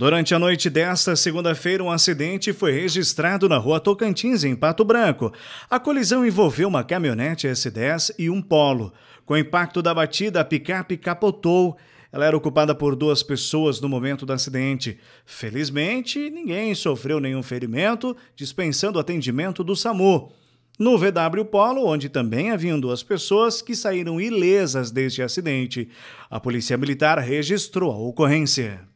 Durante a noite desta segunda-feira, um acidente foi registrado na rua Tocantins, em Pato Branco. A colisão envolveu uma caminhonete S10 e um Polo. Com o impacto da batida, a picape capotou. Ela era ocupada por duas pessoas no momento do acidente. Felizmente, ninguém sofreu nenhum ferimento, dispensando o atendimento do SAMU. No VW Polo, onde também haviam duas pessoas que saíram ilesas deste acidente, a Polícia Militar registrou a ocorrência.